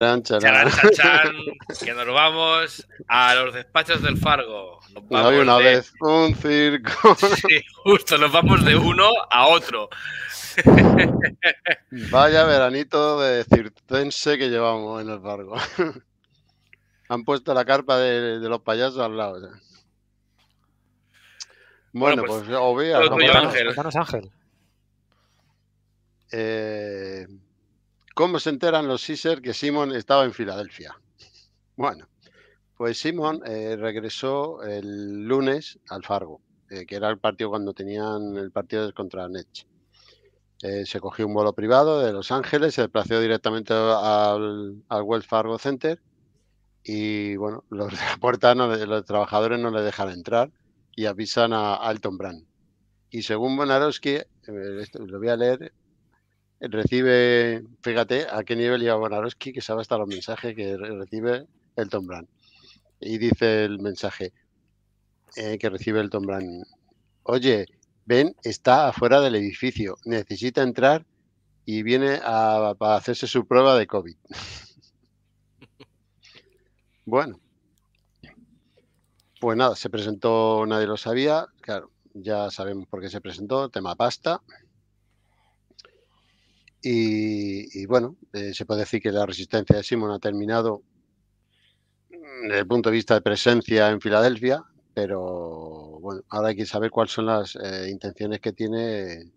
Charan, que nos vamos a los despachos del Fargo. Nos una vez un circo. justo, nos vamos de uno a otro. Vaya veranito de circense que llevamos en el Fargo. Han puesto la carpa de, los payasos al lado. Ya. Bueno, pues, pues, obvio. Ángel. Ángel. Eh... ¿Cómo se enteran los Caesar que Simon estaba en Filadelfia? Bueno, pues Simon eh, regresó el lunes al Fargo, eh, que era el partido cuando tenían el partido contra Nets. Eh, se cogió un vuelo privado de Los Ángeles, se desplazó directamente al, al Wells Fargo Center y bueno, los de la puerta, los trabajadores no le dejan entrar y avisan a Alton Brand. Y según Bonarowski, lo voy a leer, recibe, fíjate a qué nivel lleva Bonaroski, que sabe hasta los mensajes que recibe el Brand. Y dice el mensaje eh, que recibe el Brand: Oye, Ben está afuera del edificio, necesita entrar y viene a, hacerse su prueba de COVID. bueno, pues nada, se presentó, nadie lo sabía, claro, ya sabemos por qué se presentó, tema pasta. Y, bueno, eh, se puede decir que la resistencia de Simon ha terminado mm, desde el punto de vista de presencia en Filadelfia, pero bueno, ahora hay que saber cuáles son las eh, intenciones que tiene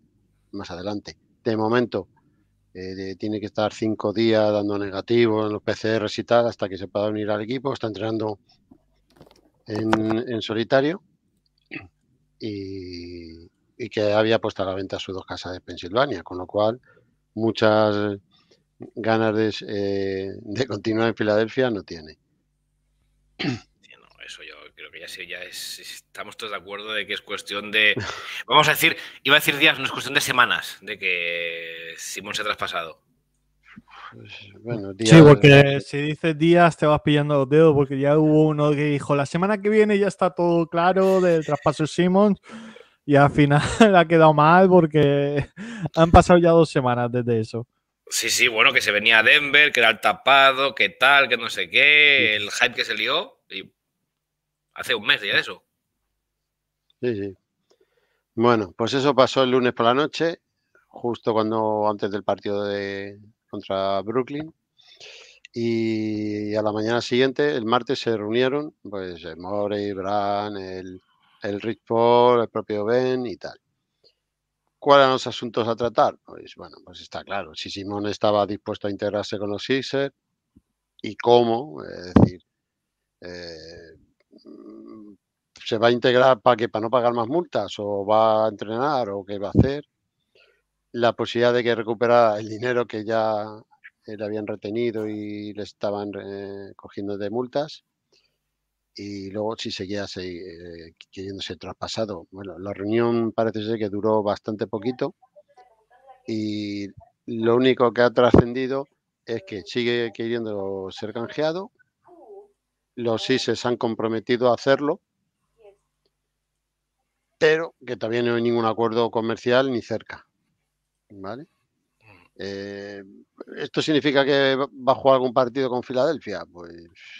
más adelante. De momento, eh, tiene que estar cinco días dando negativo en los PCRs y tal hasta que se pueda unir al equipo. Está entrenando en, solitario y, y, que había puesto a la venta sus dos casas de Pensilvania, con lo cual muchas ganas de, eh, de continuar en Filadelfia no tiene. eso yo creo que ya sí, ya estamos todos de acuerdo de que es cuestión de, vamos a decir, iba a decir días, no es cuestión de semanas, de que Simón se ha traspasado. Pues, sí, porque si dices días te vas pillando los dedos, porque ya hubo uno que dijo la semana que viene ya está todo claro del traspaso de Simmons y al final ha quedado mal porque han pasado ya dos semanas desde eso. Sí, sí, bueno, que se venía a Denver, que era el tapado, que tal, que no sé qué, el hype que se lió. Y hace un mes ya eso. Sí, sí. Bueno, pues eso pasó el lunes por la noche, justo cuando antes del partido de contra Brooklyn. Y a la mañana siguiente, el martes, se reunieron, pues Morey, Bran, el el Rich Paul, el propio Ben y tal. ¿Cuáles eran los asuntos a tratar? Pues bueno, pues está claro, si Simón estaba dispuesto a integrarse con los Sixers y cómo, es decir, eh, ¿se va a integrar para que para no pagar más multas o va a entrenar o qué va a hacer? La posibilidad de que recuperara el dinero que ya le habían retenido y le estaban eh, cogiendo de multas y luego si seguía eh, queriéndose traspasado. Bueno, la reunión parece ser que duró bastante poquito y lo único que ha trascendido es que sigue queriendo ser canjeado. Los se han comprometido a hacerlo, pero que todavía no hay ningún acuerdo comercial ni cerca. ¿Vale? Eh, ¿Esto significa que va a jugar algún partido con Filadelfia? Pues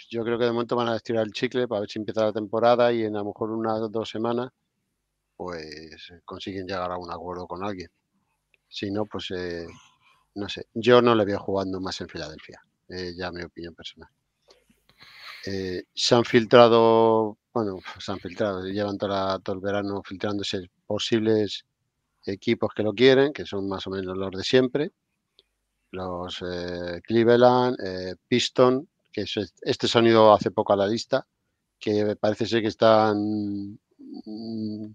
yo creo que de momento van a estirar el chicle para ver si empieza la temporada y en a lo mejor unas o dos semanas pues eh, consiguen llegar a un acuerdo con alguien. Si no, pues eh, no sé. Yo no le veo jugando más en Filadelfia. ya mi opinión personal. se han filtrado, bueno, se han filtrado, llevan todo el verano filtrándose posibles equipos que lo quieren, que son más o menos los de siempre los eh, Cleveland, eh, Piston, que este sonido hace poco a la lista, que parece ser que están... Mm,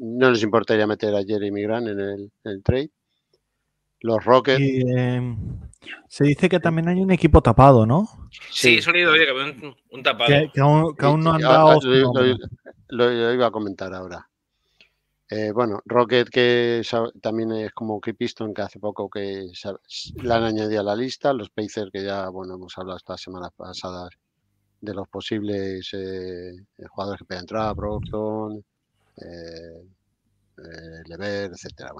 no les importaría meter a Jeremy Grant en el, trade. Los Rockets. Em, se dice que también hay un equipo tapado, ¿no? Sí, sonido, oye, que un, tapado. Que, aún, no han ah, dado. Ah, lo, iba a comentar ahora. Eh, bueno, Rocket, que también es como que Piston, que hace poco que la han añadido a la lista. Los Pacers, que ya bueno hemos hablado estas semanas pasadas de los posibles eh, jugadores que pueden entrar, Brockton, eh, Lever, etcétera.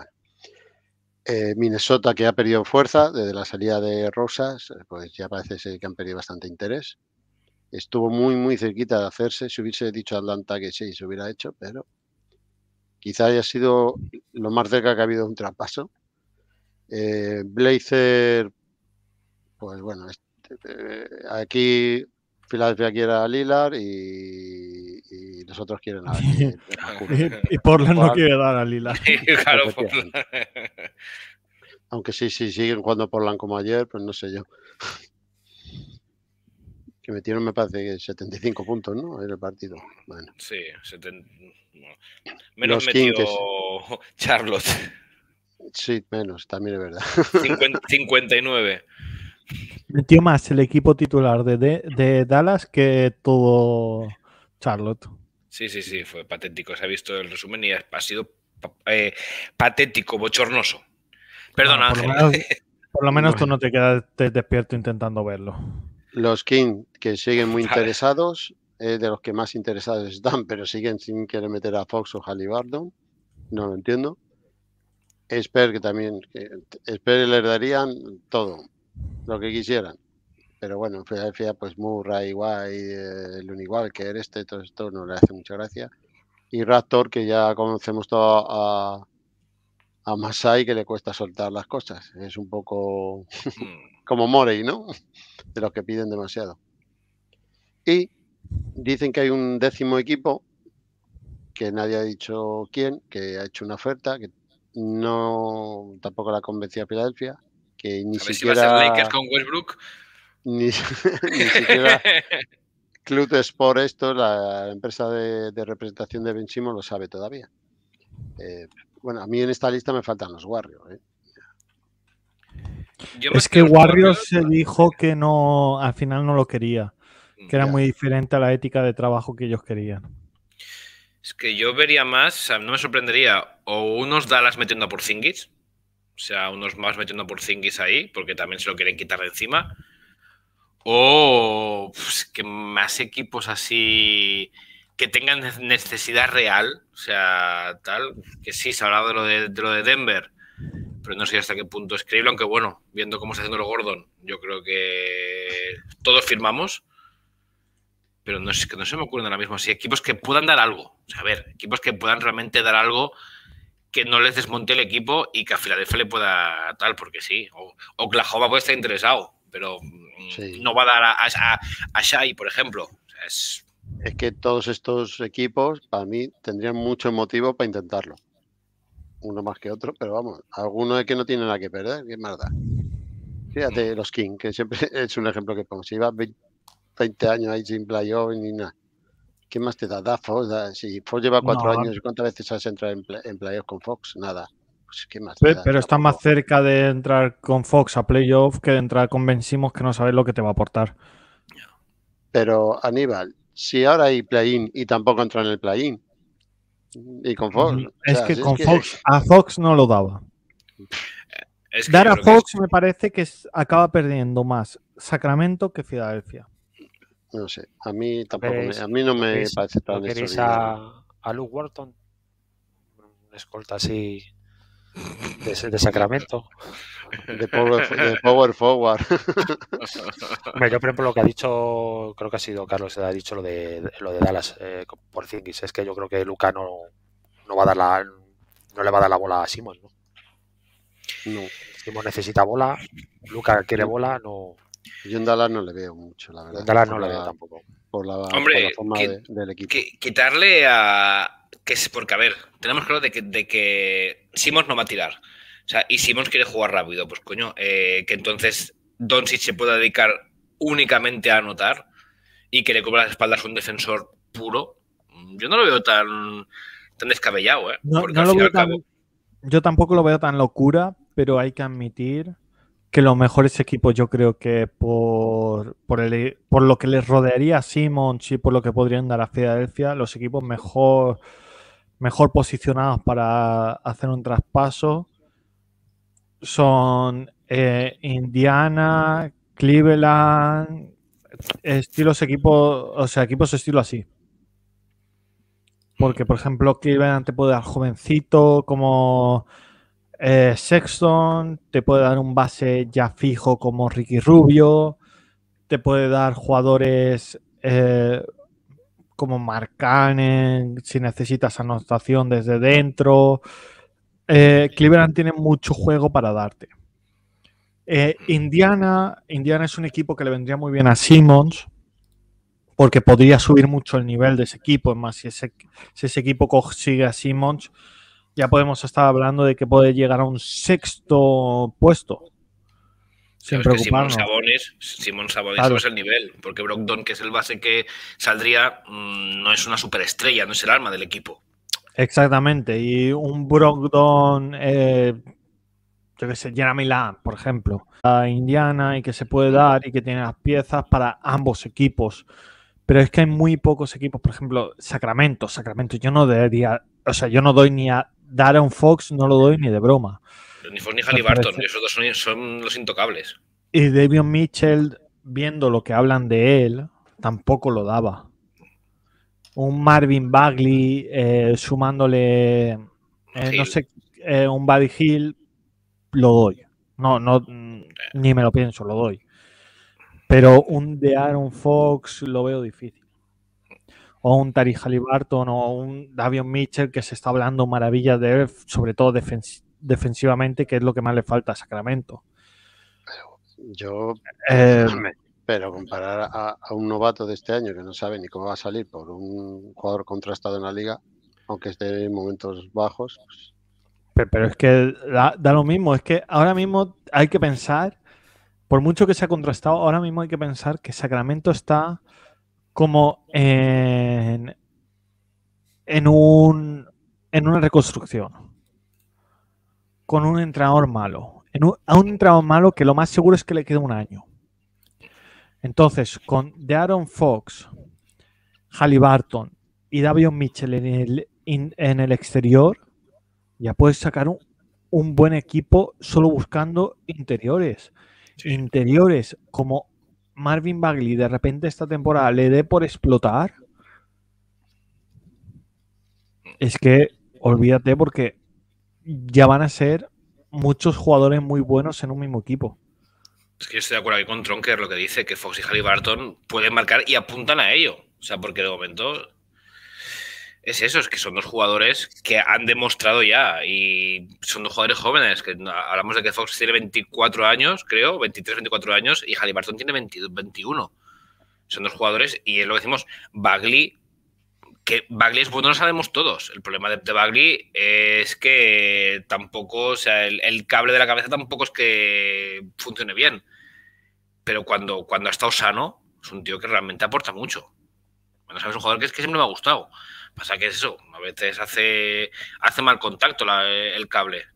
Minnesota, que ha perdido fuerza desde la salida de Rosas, pues ya parece que han perdido bastante interés. Estuvo muy, muy cerquita de hacerse. Si hubiese dicho Atlanta que sí, se hubiera hecho, pero quizá haya sido lo más cerca que ha habido un traspaso. Eh, Blazer, pues bueno, eh, aquí Filadelfia quiere a Lillard y, nosotros quieren a y, no quiere dar a Lillard. Pues, aunque sí, sí, siguen jugando Portland como ayer, pues no sé yo que metieron, me parece, 75 puntos, ¿no? En el partido. Bueno. Sí, menos metido Charlotte. Sí, menos, también es verdad. 59. Metió más el equipo titular de, de, Dallas que todo Charlotte. Sí, sí, sí, fue patético. Se ha visto el resumen y ha, sido eh, patético, bochornoso. Perdona, por Ángel. Lo menos, por lo menos tú no te quedas despierto intentando verlo los King que siguen muy interesados, de los que más interesados están, pero siguen sin querer meter a Fox o Halliburton. No lo entiendo. Esper que también, les darían todo, lo que quisieran. Pero bueno, en Filadelfia, pues Murray, Guay, Unigual, que eres este, todo esto no le hace mucha gracia. Y Raptor, que ya conocemos todo a, a Masai, que le cuesta soltar las cosas. Es un poco. Hmm como Morey, ¿no? De los que piden demasiado. Y dicen que hay un décimo equipo, que nadie ha dicho quién, que ha hecho una oferta, que no tampoco la convencía a Filadelfia, que ni a ver siquiera. ser Lakers con Westbrook. Ni, siquiera. Club Sport, esto, la empresa de, representación de Benchimo lo sabe todavía. Eh, bueno, a mí en esta lista me faltan los Warriors. ¿eh? es que Warriors se dijo que no, al final no lo quería, mm, que era muy diferente a la ética de trabajo que ellos querían. Es que yo vería más, no me sorprendería, o unos Dallas metiendo por Zingis, o sea, unos más metiendo por Zingis ahí, porque también se lo quieren quitar de encima, o pues, que más equipos así que tengan necesidad real, o sea, tal, que sí, se ha hablado de lo de, lo de Denver, pero no sé hasta qué punto es creíble, aunque bueno, viendo cómo está haciendo Gordon, yo creo que todos firmamos, pero no, es que no se me ocurren ahora mismo Si equipos que puedan dar algo, o a ver, equipos que puedan realmente dar algo que no les desmonte el equipo y que a Filadelfia le pueda tal, porque sí, o, Oklahoma puede estar interesado, pero mm, no va a dar a, a, Shai, por ejemplo. es que todos estos equipos, para mí, tendrían mucho motivo para intentarlo uno más que otro, pero vamos, alguno es que no tiene nada que perder, es más da. Fíjate, mm. los King, que siempre es un ejemplo que pongo. Si llevas 20 años ahí sin playoff ni nada, ¿qué más te da? Da Fox, si Fox lleva cuatro años, ¿cuántas veces has entrado en, playoff con Fox? Nada. Pues, ¿qué más pero, pero está más cerca de entrar con Fox a playoff que de entrar con que no sabes lo que te va a aportar. Pero Aníbal, si ahora hay play y tampoco entra en el play y con Fox. Es que con Fox, a Fox no lo daba. Es que Dar a Fox me parece que acaba perdiendo más Sacramento que Filadelfia. No sé, a mí tampoco, a mí no me parece tan ¿Queréis a, Luke Wharton? Un escolta así de Sacramento de power, forward. yo, por ejemplo, lo que ha dicho, creo que ha sido Carlos, se ha dicho lo de, lo de Dallas eh, por Zingis. Es que yo creo que Luca no, no, va a dar la, no le va a dar la bola a Simon. ¿no? Simon necesita bola, Luca quiere bola, no. Yo en Dallas no le veo mucho, la verdad. En Dallas no le veo tampoco. Por la, forma del equipo. quitarle a. Que es, porque, a ver, tenemos claro de que, de que no va a tirar. O sea, y Simons quiere jugar rápido, pues coño, eh, que entonces Doncic se pueda dedicar únicamente a anotar y que le cubra las espaldas un defensor puro, yo no lo veo tan, tan descabellado, ¿eh? Yo tampoco lo veo tan locura, pero hay que admitir que los mejores equipos yo creo que por, por, lo que les rodearía a Simons y por lo que podrían dar a Filadelfia, los equipos mejor, mejor posicionados para hacer un traspaso son eh, Indiana, Cleveland, estilos equipos, o sea, equipos estilo así. Porque, por ejemplo, Cleveland te puede dar jovencito como eh, Sexton, te puede dar un base ya fijo como Ricky Rubio, te puede dar jugadores eh, como como Cannon si necesitas anotación desde dentro. Eh, Cleveland tiene mucho juego para darte. Eh, Indiana, Indiana es un equipo que le vendría muy bien a Simmons porque podría subir mucho el nivel de ese equipo. Es más, si ese, equipo consigue a Simmons, ya podemos estar hablando de que puede llegar a un sexto puesto. Sin Es que Simón es el nivel, porque Brogdon, que es el base que saldría, mm, no es una superestrella, no es el arma del equipo. Exactamente, y un Brogdon, eh, yo que sé, Jeremy Lamb, por ejemplo, a Indiana y que se puede dar y que tiene las piezas para ambos equipos. Pero es que hay muy pocos equipos, por ejemplo, Sacramento, Sacramento, yo no debería, o sea, yo no doy ni a Darren Fox, no lo doy ni de broma. Ni Fox ni Halliburton, esos dos son, son los intocables. Y David Mitchell, viendo lo que hablan de él, tampoco lo daba un Marvin Bagley eh, sumándole, eh, no sé, eh, un Buddy Hill, lo doy. No, no, mm. ni me lo pienso, lo doy. Pero un de Aaron Fox lo veo difícil. O un Tari Halliburton o un Davion Mitchell que se está hablando maravillas de sobre todo defensivamente, que es lo que más le falta a Sacramento. Yo pero comparar a, un novato de este año que no sabe ni cómo va a salir por un jugador contrastado en la liga, aunque esté en momentos bajos. Pues pero, es que da, lo mismo, es que ahora mismo hay que pensar, por mucho que se ha contrastado, ahora mismo hay que pensar que Sacramento está como en, en, un, en una reconstrucción, con un entrenador malo, a un entrenador malo que lo más seguro es que le quede un año. Entonces, con Aaron Fox, Halliburton y Davion Mitchell en el, exterior, ya puedes sacar un, buen equipo solo buscando interiores. Interiores como Marvin Bagley de repente esta temporada le dé por explotar. Es que olvídate porque ya van a ser muchos jugadores muy buenos en un mismo equipo. Es que yo estoy de acuerdo aquí con Tronker, lo que dice que Fox y Halliburton pueden marcar y apuntan a ello. O sea, porque de momento es eso, es que son dos jugadores que han demostrado ya y son dos jugadores jóvenes, que hablamos de que Fox tiene 24 años, creo, 23, 24 años y Halliburton tiene 21. Son dos jugadores y es lo que decimos, Bagley que Bagley es bueno, lo sabemos todos. El problema de, Bagley es que tampoco, o sea, el, cable de la cabeza tampoco es que funcione bien. Pero cuando, cuando ha estado sano, es un tío que realmente aporta mucho. Bueno, sabes, un jugador que es que siempre me ha gustado. Pasa que es eso, a veces hace, hace mal contacto el cable.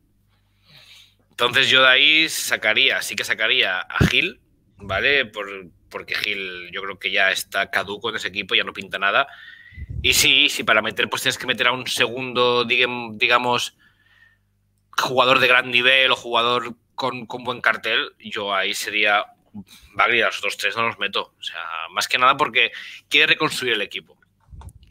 Entonces yo de ahí sacaría, sí que sacaría a Gil, ¿vale? porque Gil yo creo que ya está caduco en ese equipo, ya no pinta nada. Y sí, sí, para meter, pues tienes que meter a un segundo, digamos, jugador de gran nivel o jugador con, buen cartel. Yo ahí sería válida a los otros tres no los meto. O sea, más que nada porque quiere reconstruir el equipo.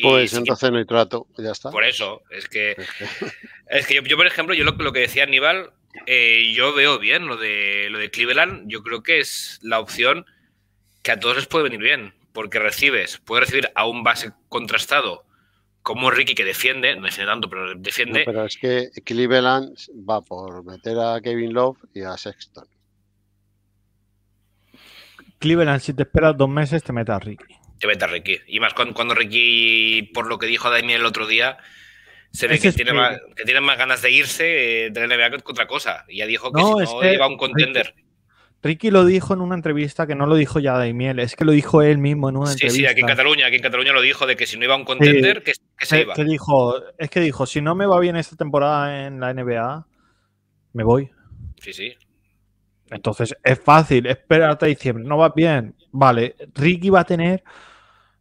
pues entonces no hay trato, ya está. Por eso, es que, es que yo, por ejemplo, yo lo, lo que decía Aníbal, eh, yo veo bien lo de, lo de Cleveland. Yo creo que es la opción que a todos les puede venir bien porque recibes, puede recibir a un base contrastado como Ricky que defiende, no defiende tanto, pero defiende. pero es que Cleveland va por meter a Kevin Love y a Sexton. Cleveland, si te esperas dos meses, te mete a Ricky. Te mete a Ricky. Y más cuando, Ricky, por lo que dijo Daniel el otro día, se ve que tiene, más, que tiene, más, ganas de irse eh, de la NBA que otra cosa. Y ya dijo que si no, iba a un contender. Ricky lo dijo en una entrevista que no lo dijo ya Daimiel, es que lo dijo él mismo en una entrevista. Sí, sí, aquí en Cataluña, aquí en Cataluña lo dijo de que si no iba a un contender, que, se eh, iba. dijo, es que dijo, si no me va bien esta temporada en la NBA, me voy. Sí, sí. Entonces es fácil, espérate diciembre, no va bien. Vale, Ricky va a tener.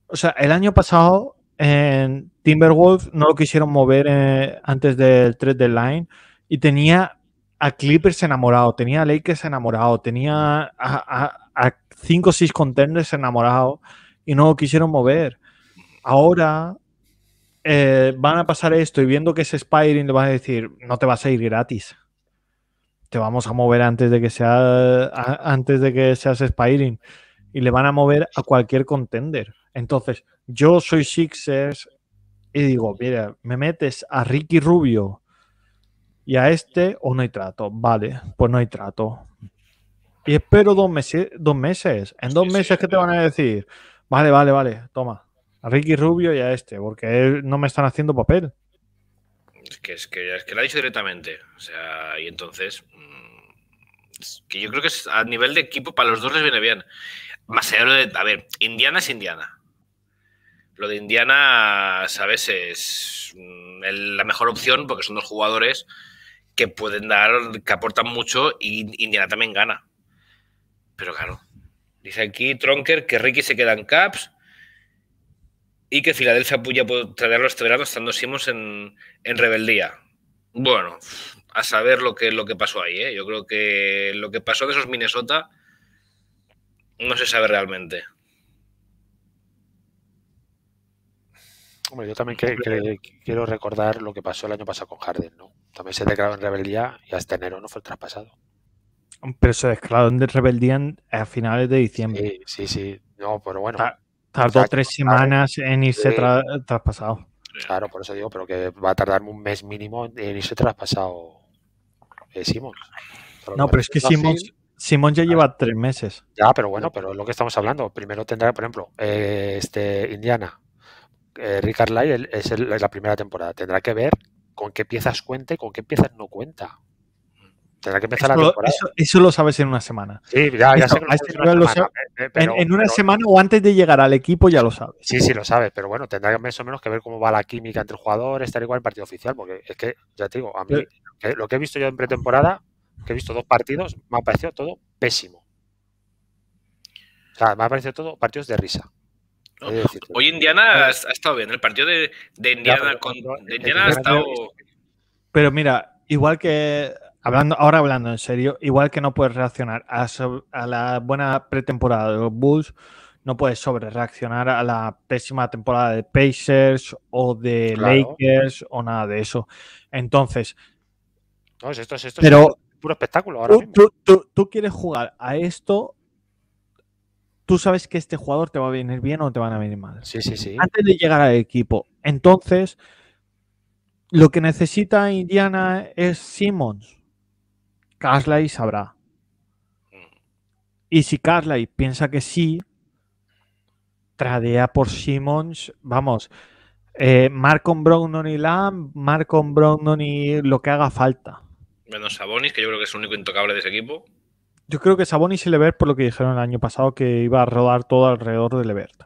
O sea, el año pasado en Timberwolves no lo quisieron mover eh, antes del 3 de line y tenía a Clippers enamorado, tenía a Lakers enamorado, tenía a cinco o 6 contenders enamorado y no lo quisieron mover. Ahora eh, van a pasar esto y viendo que es Spiring le van a decir, no te vas a ir gratis. Te vamos a mover antes de que sea antes de que seas Spiring. Y le van a mover a cualquier contender. Entonces, yo soy Sixers y digo, mira, me metes a Ricky Rubio y a este, o no hay trato. Vale, pues no hay trato. Y espero dos meses. Dos meses. En dos meses, ¿qué te van a decir? Vale, vale, vale, toma. A Ricky Rubio y a este, porque no me están haciendo papel. Es que, es que, es lo ha dicho directamente. O sea, y entonces. Mm, que yo creo que es, a nivel de equipo, para los dos les viene bien. Más allá de. A ver, Indiana es Indiana. Lo de Indiana, ¿sabes? Es mm, la mejor opción porque son dos jugadores que pueden dar, que aportan mucho y Indiana también gana. Pero claro, dice aquí Tronker que Ricky se queda en Caps y que Filadelfia puya puede traerlo este verano estando Simos en, en rebeldía. Bueno, a saber lo que, lo que pasó ahí. ¿eh? Yo creo que lo que pasó de esos Minnesota no se sabe realmente. yo también quiero recordar lo que pasó el año pasado con Harden, ¿no? También se declaró en rebeldía y hasta enero no fue el traspasado. Pero se declaró en rebeldía a finales de diciembre. Sí, sí, pero bueno. tardó tres semanas en irse traspasado. Claro, por eso digo, pero que va a tardar un mes mínimo en irse traspasado eh, Simón. no, pero es que Simón Simón ya ah. lleva tres meses. Ya, pero bueno, pero es lo que estamos hablando. Primero tendrá, por ejemplo, eh, este Indiana eh, Ricard Lai es, la primera temporada. Tendrá que ver con qué piezas cuenta y con qué piezas no cuenta. Tendrá que empezar a la temporada. Eso, lo sabes en una semana. Sí, ya, sé en una, semana, o antes de llegar al equipo ya lo sabes. Sí, sí, lo sabes, pero bueno, tendrá más o menos que ver cómo va la química entre jugadores, estar igual el partido oficial, porque es que, ya te digo, a mí lo que he visto yo en pretemporada, que he visto dos partidos, me ha parecido todo pésimo. O sea, me ha parecido todo partidos de risa. Hoy Indiana ha, estado bien. El partido de, Indiana, con, ha estado. Pero mira, igual que. Hablando, ahora hablando en serio, igual que no puedes reaccionar a, la buena pretemporada de los Bulls, no puedes sobre reaccionar a la pésima temporada de Pacers o de Lakers o nada de eso. Entonces. esto, pero, es puro espectáculo tú quieres jugar a esto tú sabes que este jugador te va a venir bien o te van a venir mal. Sí, sí, sí. Antes de llegar al equipo. Entonces, lo que necesita Indiana es Simmons. y sabrá. Mm. Y si y piensa que sí, tradea por Simmons, vamos, eh, Marcon Brogdon y Lamb, Marcon Brogdon y lo que haga falta. Menos Sabonis, que yo creo que es el único intocable de ese equipo. Yo creo que Sabonis y Levert, por lo que dijeron el año pasado, que iba a rodar todo alrededor de Levert.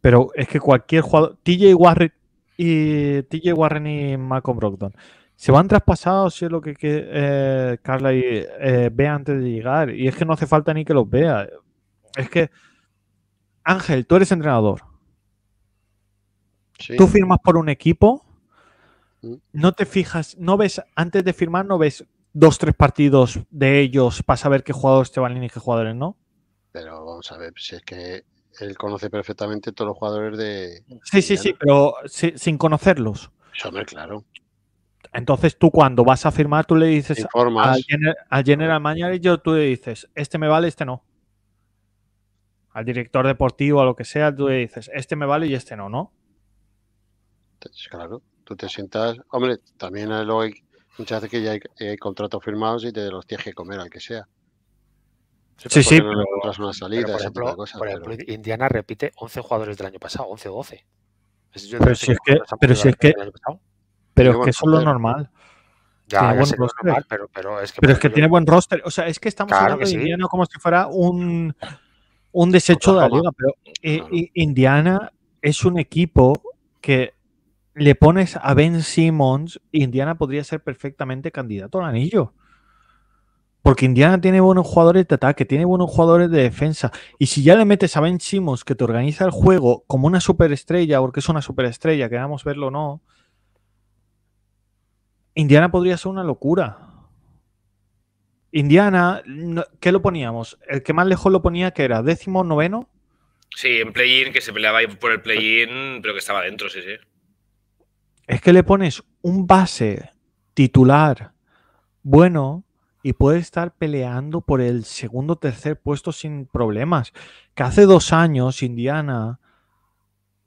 Pero es que cualquier jugador, TJ Warren y, Warren y Malcolm Brogdon, se van traspasados si es lo que, que eh, Carla y, eh, ve antes de llegar. Y es que no hace falta ni que los vea. Es que, Ángel, tú eres entrenador. Tú firmas por un equipo, mm. no te fijas, no ves, antes de firmar, no ves dos, tres partidos de ellos para saber qué jugadores te valen y qué jugadores no. Pero vamos a ver, si es que él conoce perfectamente todos los jugadores de. Sí, sí, sí, pero sin conocerlos. Eso claro. Entonces tú cuando vas a firmar, tú le dices al, General Manager, tú le dices, este me vale, este no. Al director deportivo, a lo que sea, tú le dices, este me vale y este no, ¿no? Claro, tú te sientas, hombre, también lo Muchas veces que ya hay, eh, contratos firmados y te los tienes que comer al que sea. Sí, sí. No pero, una salida, por ejemplo, por ejemplo Indiana repite 11 jugadores del año pasado, 11 o 12. pero si es que, pero es que, eso es lo normal. Ya, buen normal, pero, es que, pero es que tiene buen roster. O sea, es que estamos hablando de Indiana como si fuera un, un desecho de la liga, pero eh, Indiana es un equipo que le pones a Ben Simmons, Indiana podría ser perfectamente candidato al anillo. Porque Indiana tiene buenos jugadores de ataque, tiene buenos jugadores de defensa. Y si ya le metes a Ben Simmons, que te organiza el juego como una superestrella, porque es una superestrella, queramos verlo o no, Indiana podría ser una locura. Indiana, ¿qué lo poníamos? El que más lejos lo ponía, que era décimo, noveno. Sí, en play-in, que se peleaba por el play-in, pero que estaba dentro, sí, sí es que le pones un base titular bueno y puede estar peleando por el segundo o tercer puesto sin problemas. Que hace dos años Indiana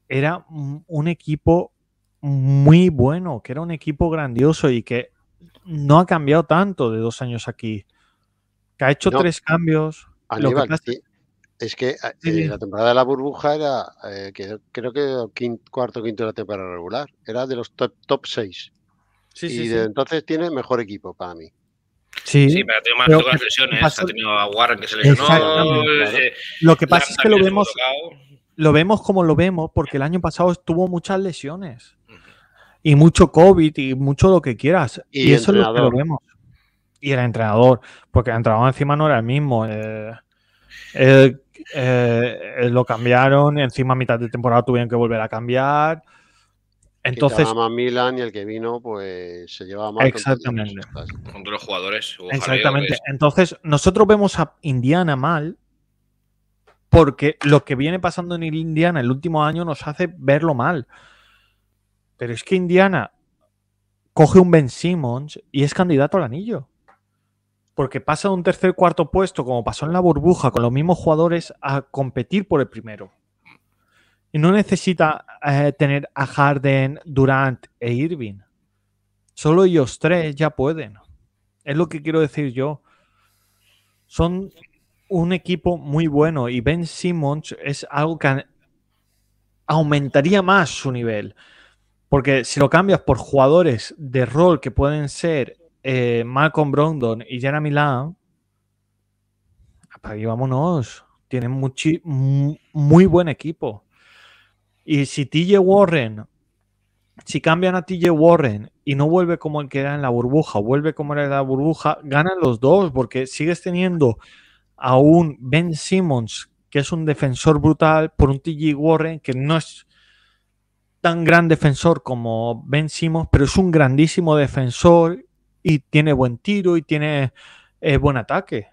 era un equipo muy bueno, que era un equipo grandioso y que no ha cambiado tanto de dos años aquí. Que ha hecho tres cambios. Es que ah, eh, la temporada de la burbuja era, eh, creo que cuarto quinto de la temporada regular, era de los top, top seis. Sí, y sí, entonces tiene mejor equipo para mí. Sí, sí pero ha más lesiones. ha tenido a Warren que se lesionó. Eh, lo que pasa es que lo vemos, lo vemos como lo vemos, porque el año pasado tuvo muchas lesiones. Y mucho COVID y mucho lo que quieras. Y, eso es lo que lo vemos. Y el entrenador, porque el entrenador encima no era el mismo. Eh, eh, eh, lo cambiaron, encima a mitad de temporada tuvieron que volver a cambiar. Entonces. más Milan y el que vino, pues se llevaba Exactamente. los jugadores. exactamente. Entonces, nosotros vemos a Indiana mal porque lo que viene pasando en Indiana el último año nos hace verlo mal. Pero es que Indiana coge un Ben Simmons y es candidato al anillo porque pasa de un tercer cuarto puesto, como pasó en la burbuja, con los mismos jugadores, a competir por el primero. Y no necesita eh, tener a Harden, Durant e Irving. Solo ellos tres ya pueden. Es lo que quiero decir yo. Son un equipo muy bueno y Ben Simmons es algo que aumentaría más su nivel. Porque si lo cambias por jugadores de rol que pueden ser eh, Malcolm brondon y Jeremy Lamb, vámonos, tienen muy buen equipo. Y si TJ Warren, si cambian a TJ Warren y no vuelve como el que era en la burbuja, vuelve como era la burbuja, ganan los dos porque sigues teniendo a un Ben Simmons que es un defensor brutal por un TJ Warren que no es tan gran defensor como Ben Simmons, pero es un grandísimo defensor y tiene buen tiro y tiene eh, buen ataque.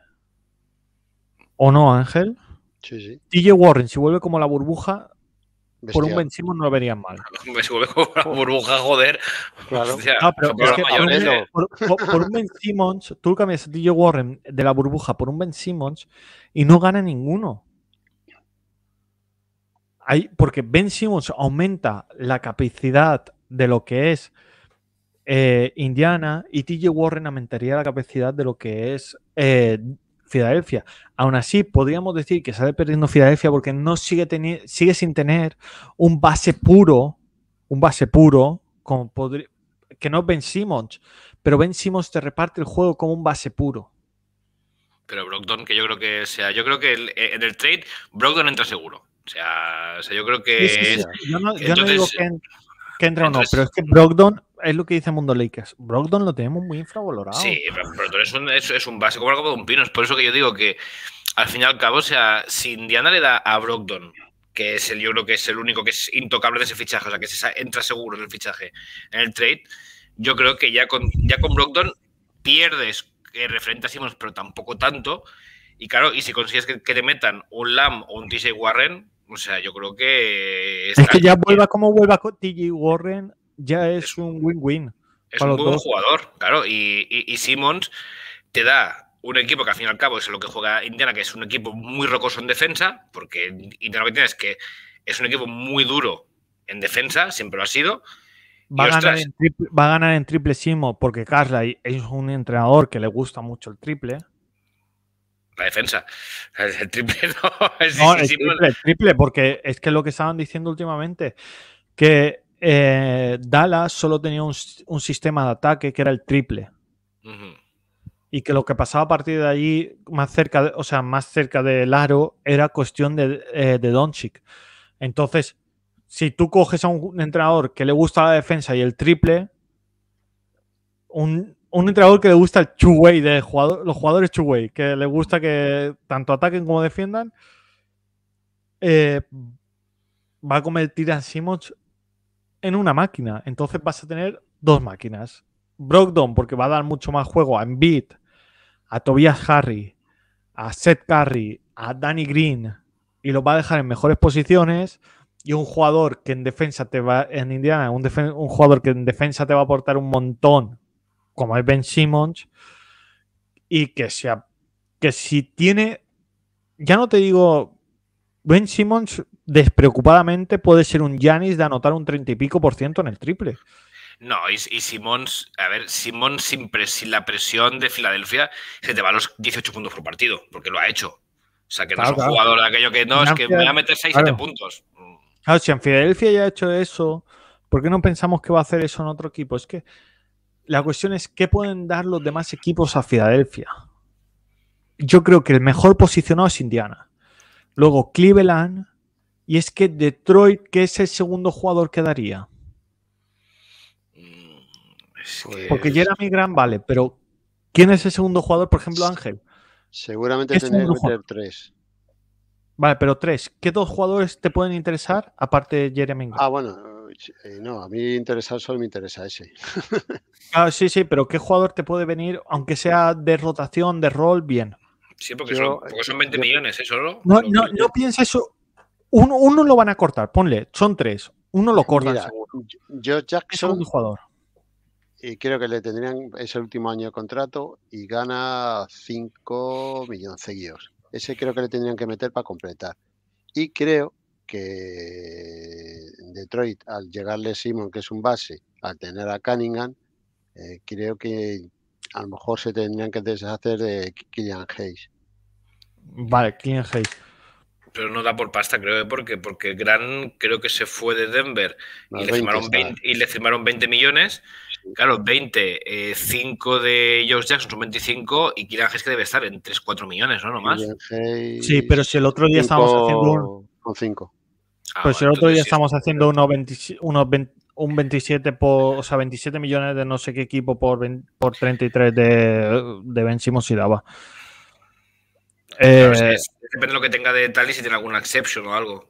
¿O no, Ángel? Sí, DJ Warren, si vuelve como la burbuja, por un Ben Simmons no lo verían mal. Si vuelve como la burbuja, joder. por, un Ben Simmons, tú cambias DJ Warren de la burbuja por un Ben Simmons y no gana ninguno. porque Ben Simmons aumenta la capacidad de lo que es eh, Indiana y TJ Warren aumentaría la capacidad de lo que es eh, Filadelfia. Aún así, podríamos decir que sale perdiendo Filadelfia porque no sigue, sigue sin tener un base puro, un base puro, que no es Ben Simmons, pero Ben Simmons te reparte el juego como un base puro. Pero Brogdon, que yo creo que sea, yo creo que eh, en el trade Brogdon entra seguro. O sea, yo creo que. Yo, no, digo que entra o no, pero es que Brogdon es lo que dice Mundo Lakers. Brogdon lo tenemos muy infravalorado. Sí, Brogdon es un, es, un base como algo de un pino. por eso que yo digo que al fin y al cabo, o sea, si Indiana le da a Brogdon, que es el, yo creo que es el único que es intocable de ese fichaje, o sea, que se entra seguro en el fichaje, en el trade, yo creo que ya con, ya con Brogdon pierdes eh, referente a pero tampoco tanto. Y claro, y si consigues que, te metan un Lam o un TJ Warren, o sea, yo creo que... Es que ya vuelva como vuelva con Warren, ya es, un win-win. Es un buen jugador, claro. Y, y, Simmons te da un equipo que al fin y al cabo es lo que juega Indiana, que es un equipo muy rocoso en defensa, porque Indiana que es que es un equipo muy duro en defensa, siempre lo ha sido. Va, a, ganar en triple, va a, ganar en triple, Simo porque Carla es un entrenador que le gusta mucho el triple la defensa. El triple no, el triple, porque es que lo que estaban diciendo últimamente, que eh, Dallas solo tenía un, sistema de ataque que era el triple. Y que lo que pasaba a partir de allí, más cerca, de, o sea, más cerca del aro, era cuestión de, Donchik. Eh, de Entonces, si tú coges a un entrenador que le gusta la defensa y el triple, un, un entrenador que le gusta el de jugador, los jugadores two-way, que le gusta que tanto ataquen como defiendan, eh, va a convertir a Simons en una máquina. Entonces vas a tener dos máquinas. Brogdon, porque va a dar mucho más juego a Embiid, a Tobias Harry, a Seth Curry, a Danny Green, y los va a dejar en mejores posiciones. Y un jugador que en defensa te va, en Indiana, un jugador que en defensa te va a aportar un montón como es Ben Simmons, y que, sea, que si tiene, ya no te digo, Ben Simmons despreocupadamente puede ser un Yanis de anotar un treinta y pico por ciento en el triple. No, y, Simmons a ver, Simmons sin, la presión de Filadelfia se te va a los 18 puntos por partido, porque lo ha hecho. O sea, que no es un jugador de aquello que no, es que me va a meter 6, 7 puntos. Claro, si en Filadelfia ya ha hecho eso, ¿por qué no pensamos que va a hacer eso en otro equipo? Es que la cuestión es qué pueden dar los demás equipos a Filadelfia. Yo creo que el mejor posicionado es Indiana. Luego Cleveland. Y es que Detroit, ¿qué es el segundo jugador que daría. Porque Jeremy Grant vale, pero ¿quién es el segundo jugador? Por ejemplo, Ángel. Seguramente tendría que ser tres. Vale, pero tres. ¿Qué dos jugadores te pueden interesar aparte de Jeremy Grant? Ah, bueno, eh, no, a mí interesar solo me interesa ese. ah, sí, sí, pero ¿qué jugador te puede venir, aunque sea de rotación, de rol, bien? Sí, porque, son, 20 millones, ¿eh? No, no, no pienses. Uno, uno lo van a cortar, ponle, son tres. Uno lo corta. Yo, Jackson. Es un jugador. Y creo que le tendrían ese último año de contrato y gana 5 millones seguidos. Ese creo que le tendrían que meter para completar. Y creo que Detroit, al llegarle Simon, que es un base, al tener a Cunningham, eh, creo que a lo mejor se tendrían que deshacer de Killian Hayes. Vale, Killian Hayes. Pero no da por pasta, creo, ¿eh? porque porque Gran creo que se fue de Denver y le, firmaron 20, millones. Claro, 20, 5 eh, de Josh Jackson son 25 y Killian Hayes que debe estar en 3-4 millones, ¿no? Nomás. sí, pero si el otro día estábamos haciendo un, con 5. Ah, pues el otro día estamos haciendo unos, un 27 por, o sea, 27 millones de no sé qué equipo por, por 33 de, de Ben y eh, depende lo que tenga de tal y si tiene alguna exception o algo.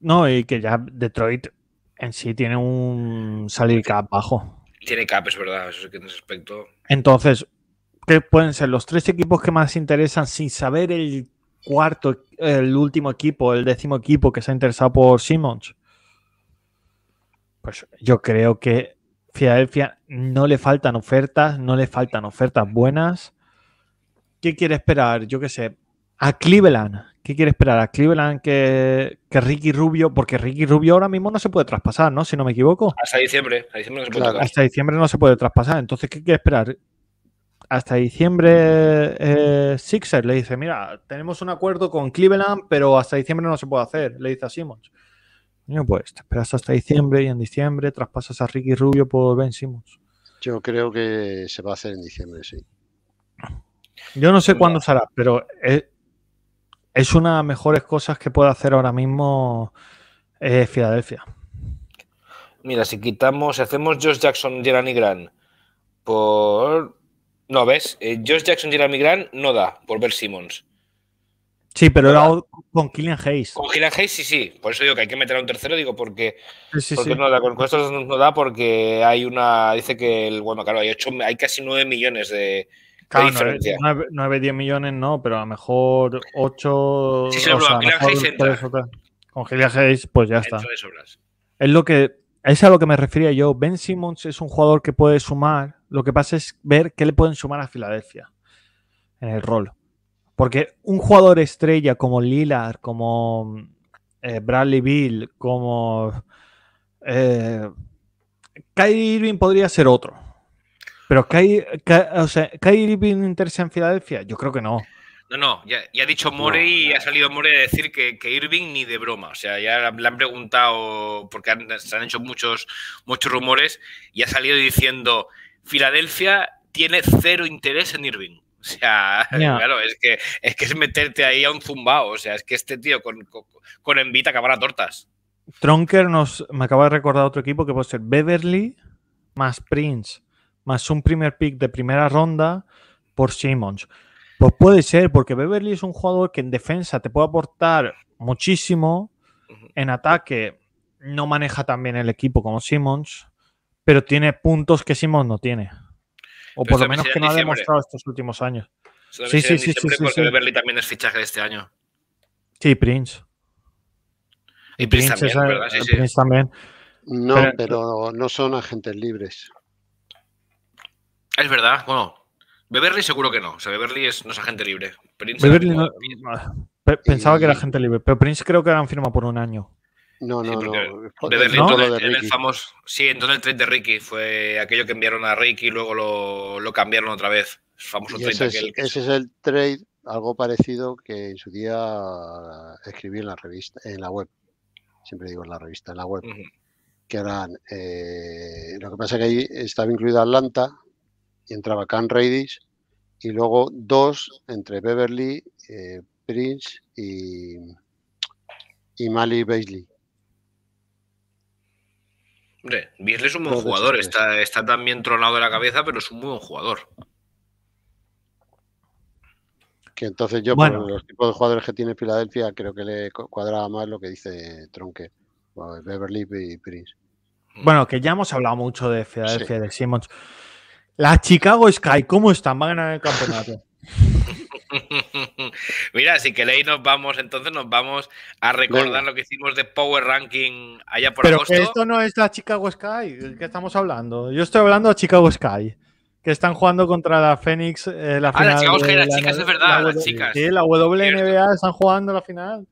No, y que ya Detroit en sí tiene un salir cap bajo. Tiene cap, es verdad, que Entonces, ¿qué pueden ser los tres equipos que más interesan sin saber el cuarto, el último equipo, el décimo equipo que se ha interesado por Simmons? Pues yo creo que Filadelfia no le faltan ofertas, no le faltan ofertas buenas. ¿Qué quiere esperar? Yo qué sé, a Cleveland. ¿Qué quiere esperar? A Cleveland que, que, Ricky Rubio, porque Ricky Rubio ahora mismo no se puede traspasar, ¿no? Si no me equivoco. Hasta diciembre, Hasta diciembre no se puede traspasar. Entonces, ¿qué quiere esperar? hasta diciembre Sixer eh, Sixers le dice, mira, tenemos un acuerdo con Cleveland, pero hasta diciembre no se puede hacer, le dice a Simmons. No, pues te esperas hasta diciembre y en diciembre traspasas a Ricky Rubio por Ben Simmons. Yo creo que se va a hacer en diciembre, sí. Yo no sé cuándo será, pero e, es, una de las mejores cosas que puede hacer ahora mismo eh, Filadelfia. Mira, si quitamos, si hacemos Josh Jackson, Jeremy Grant por no, ¿ves? George eh, Jackson Jackson, Jeremy Grant no da por ver Simmons. Sí, pero con Killian Hayes. Con Killian Hayes sí, sí. Por eso digo que hay que meter a un tercero, digo, porque, porque no da. Con estos no da porque hay una. Dice que el. Bueno, claro, hay, ocho, hay casi 9 millones de. Claro, 9, 10 millones no, pero a lo mejor 8. Sí, sí, Hayes entra. Con Killian Hayes, pues ya está. Es lo que. Es a lo que me refería yo. Ben Simmons es un jugador que puede sumar lo que pasa es ver qué le pueden sumar a Filadelfia en el rol. Porque un jugador estrella como Lillard, como eh, Bradley Bill, como eh, Kyrie Irving podría ser otro. Pero Kyrie, Irving interesa en Filadelfia, yo creo que no. No, no, ya, ha dicho Morey y ha salido Morey a decir que, Irving ni de broma. O sea, ya le han preguntado, porque se han hecho muchos, muchos rumores, y ha salido diciendo Filadelfia tiene cero interés en Irving. O sea, claro, es que, es que es meterte ahí a un zumbao. O sea, es que este tío con, con, Envita acabará tortas. Tronker nos me acaba de recordar otro equipo que puede ser Beverly más Prince más un primer pick de primera ronda por Simmons. Pues puede ser, porque Beverly es un jugador que en defensa te puede aportar muchísimo, en ataque no maneja tan bien el equipo como Simmons, pero tiene puntos que Simón no tiene. O por lo menos que no ha demostrado estos últimos años. Sí, sí, sí, sí, Porque Beverly también es fichaje de este año. Sí, Prince. Y Prince, también, Prince No, pero no son agentes libres. Es verdad, bueno, Beverly seguro que no. O sea, Beverly no es agente libre. Prince pensaba que era agente libre, pero Prince creo que ahora firma por un año. No, no, sí, no. Todo el famoso. Sí, entonces el trade de Ricky fue aquello que enviaron a Ricky y luego lo, cambiaron otra vez. ese, es, el trade, algo parecido que en su día escribí en la revista, en la web. Siempre digo en la revista, en la web. Que eran. Eh, lo que pasa es que ahí estaba incluida Atlanta y entraba Can Radis y luego dos entre Beverly, eh, Prince y, y Mali Beasley Hombre, es un buen jugador, está, también tronado de la cabeza, pero es un muy buen jugador. Que entonces yo, por los tipos de jugadores que tiene Filadelfia, creo que le cuadraba más lo que dice Tronque, Beverly y Prince. Bueno, que ya hemos hablado mucho de Filadelfia, y de Simmons. La Chicago Sky, ¿cómo están? ¿Van a ganar el campeonato? Mira, si leí, nos vamos, entonces nos vamos a recordar lo que hicimos de Power Ranking allá por agosto. esto no es la Chicago Sky, ¿de qué estamos hablando? Yo estoy hablando de Chicago Sky, que están jugando contra la Phoenix eh, la ah, la Chicago Sky, las chicas, es verdad, las chicas. Sí, la WNBA están jugando la final.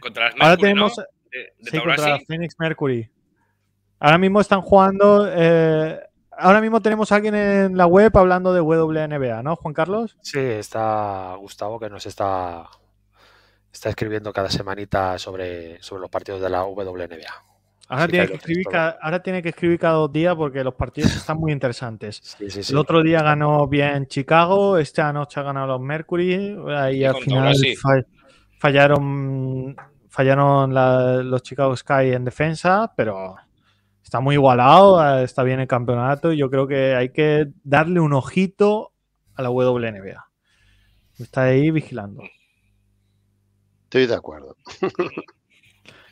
Contra las Mercury, Ahora tenemos, sí, contra la Phoenix Mercury. Ahora mismo están jugando... Eh, ahora mismo tenemos a alguien en la web hablando de WNBA, ¿no, Juan Carlos? Sí, está Gustavo que nos está, está escribiendo cada semanita sobre, sobre los partidos de la WNBA. Ahora, tiene que escribir cada, dos días porque los partidos están muy interesantes. el otro día ganó bien Chicago, esta noche ha ganado los Mercury Ahí al final fallaron, fallaron los Chicago Sky en defensa, pero está muy igualado, eh, está bien el campeonato y yo creo que hay que darle un ojito a la WNBA. Está ahí vigilando. Estoy de acuerdo.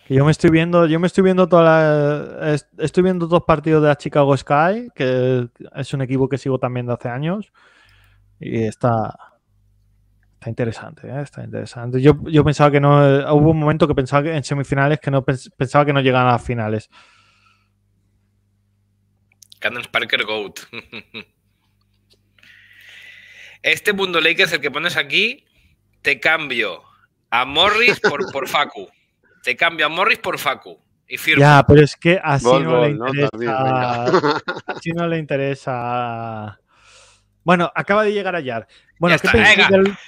yo me estoy viendo, yo me estoy viendo todas estoy viendo dos partidos de la Chicago Sky, que es un equipo que sigo también de hace años y está Está interesante, eh, está interesante. Yo, yo pensaba que no. Hubo un momento que pensaba que en semifinales que no pensaba que no llegaran a finales. Cannon Parker Goat. Este que es el que pones aquí, te cambio a Morris por, por Facu. Te cambio a Morris por Facu. Y firmo. Ya, pero es que así no, le interesa. no le interesa. Bueno, acaba de llegar a Yar. Bueno, ya ¿qué está,